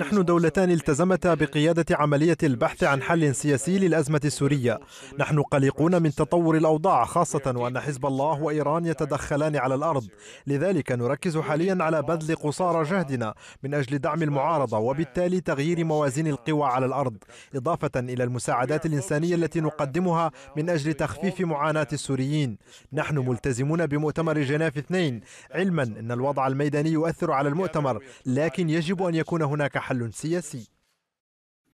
نحن دولتان التزمتا بقيادة عملية البحث عن حل سياسي للأزمة السورية نحن قلقون من تطور الأوضاع خاصة وأن حزب الله وإيران يتدخلان على الأرض لذلك نركز حاليا على بذل قصارى جهدنا من أجل دعم المعارضة وبالتالي تغيير موازين القوى على الأرض إضافة إلى المساعدات الإنسانية التي نقدمها من أجل تخفيف معاناة السوريين نحن ملتزمون بمؤتمر جنيف اثنين علما أن الوضع الميداني يؤثر على المؤتمر لكن ولكن يجب أن يكون هناك حل سياسي